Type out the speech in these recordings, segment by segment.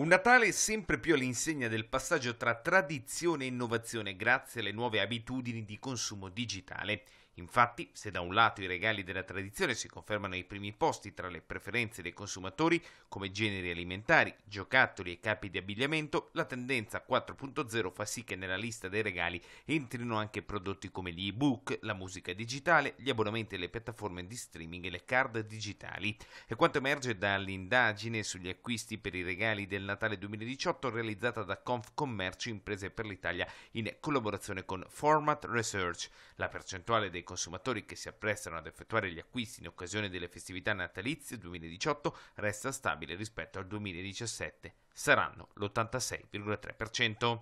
Un Natale sempre più all'insegna del passaggio tra tradizione e innovazione grazie alle nuove abitudini di consumo digitale. Infatti, se da un lato i regali della tradizione si confermano ai primi posti tra le preferenze dei consumatori come generi alimentari, giocattoli e capi di abbigliamento, la tendenza 4.0 fa sì che nella lista dei regali entrino anche prodotti come gli ebook, la musica digitale, gli abbonamenti alle piattaforme di streaming e le card digitali. E quanto emerge dall'indagine sugli acquisti per i regali del Natale 2018 realizzata da Confcommercio Imprese per l'Italia in collaborazione con Format Research, la percentuale dei consumatori che si apprestano ad effettuare gli acquisti in occasione delle festività natalizie 2018 resta stabile rispetto al 2017, saranno l'86,3%.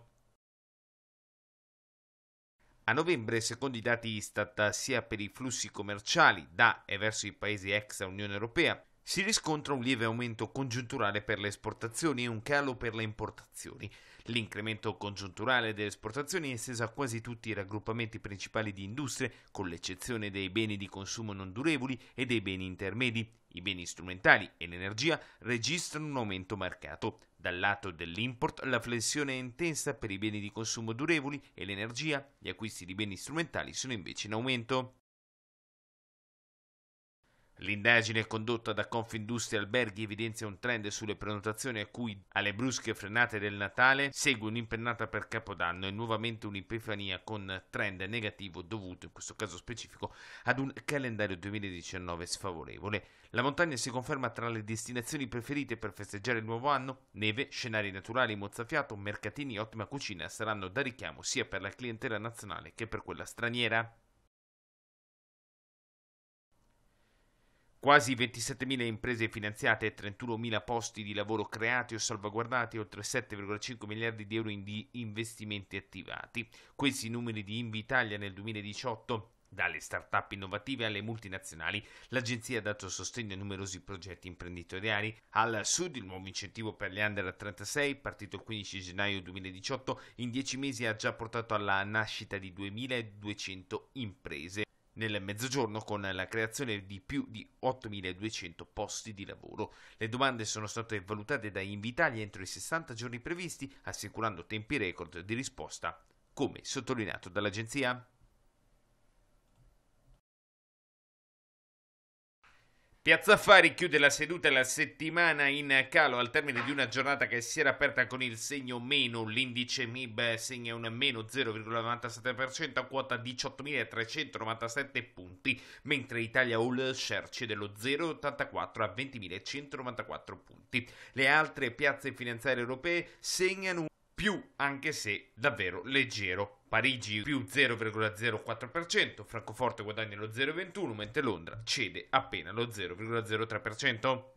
A novembre, secondo i dati Istat, sia per i flussi commerciali da e verso i paesi ex Unione Europea, si riscontra un lieve aumento congiunturale per le esportazioni e un calo per le importazioni. L'incremento congiunturale delle esportazioni è esteso a quasi tutti i raggruppamenti principali di industrie, con l'eccezione dei beni di consumo non durevoli e dei beni intermedi. I beni strumentali e l'energia registrano un aumento marcato. Dal lato dell'import la flessione è intensa per i beni di consumo durevoli e l'energia, gli acquisti di beni strumentali sono invece in aumento. L'indagine condotta da Confindustria Alberghi evidenzia un trend sulle prenotazioni a cui alle brusche frenate del Natale segue un'impennata per Capodanno e nuovamente un'epifania con trend negativo dovuto in questo caso specifico ad un calendario 2019 sfavorevole. La montagna si conferma tra le destinazioni preferite per festeggiare il nuovo anno. Neve, scenari naturali, mozzafiato, mercatini e ottima cucina saranno da richiamo sia per la clientela nazionale che per quella straniera. Quasi 27.000 imprese finanziate, 31.000 posti di lavoro creati o salvaguardati, oltre 7,5 miliardi di euro di investimenti attivati. Questi numeri di Invitalia nel 2018 dalle start-up innovative alle multinazionali, l'agenzia ha dato sostegno a numerosi progetti imprenditoriali. Al sud il nuovo incentivo per gli under 36, partito il 15 gennaio 2018, in 10 mesi ha già portato alla nascita di 2.200 imprese nel mezzogiorno con la creazione di più di 8.200 posti di lavoro. Le domande sono state valutate da Invitalia entro i 60 giorni previsti, assicurando tempi record di risposta, come sottolineato dall'agenzia. Piazza Affari chiude la seduta e la settimana in calo al termine di una giornata che si era aperta con il segno meno. L'indice MIB segna un meno 0,97% a quota 18.397 punti, mentre Italia All Share cede lo 0,84 a 20.194 punti. Le altre piazze finanziarie europee segnano un più anche se davvero leggero. Parigi più 0,04%, Francoforte guadagna lo 0,21%, mentre Londra cede appena lo 0,03%.